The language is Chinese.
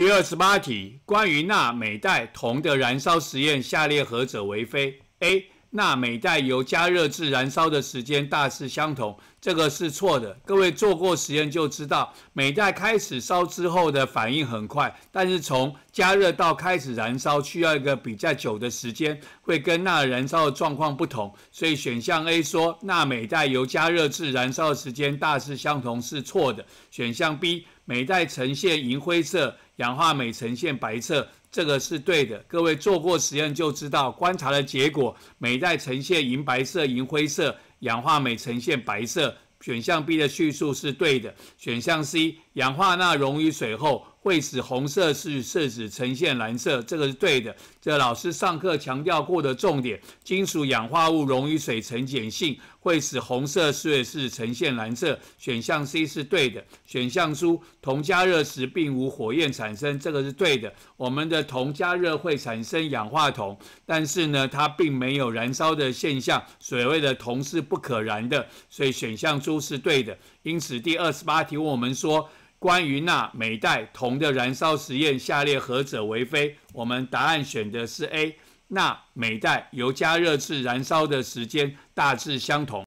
第二十八题，关于钠、镁、带铜的燃烧实验，下列何者为非？A、钠、镁、带由加热至燃烧的时间大致相同，这个是错的。各位做过实验就知道，镁带开始烧之后的反应很快，但是从加热到开始燃烧需要一个比较久的时间，会跟钠燃烧的状况不同。所以选项 A 说钠、镁、带由加热至燃烧的时间大致相同是错的。选项 B，镁带呈现银灰色。氧化镁呈现白色，这个是对的。各位做过实验就知道，观察的结果，镁带呈现银白色、银灰色，氧化镁呈现白色。选项 B 的叙述是对的。选项 C，氧化钠溶于水后。会使红色是色纸呈现蓝色，这个是对的。这老师上课强调过的重点，金属氧化物溶于水呈碱性，会使红色是色纸呈现蓝色。选项 C 是对的。选项 Z，铜加热时并无火焰产生，这个是对的。我们的铜加热会产生氧化铜，但是呢，它并没有燃烧的现象。所谓的铜是不可燃的，所以选项 Z 是对的。因此，第二十八题问我们说。关于钠、镁、带铜的燃烧实验，下列何者为非？我们答案选的是 A。钠、镁、带由加热至燃烧的时间大致相同。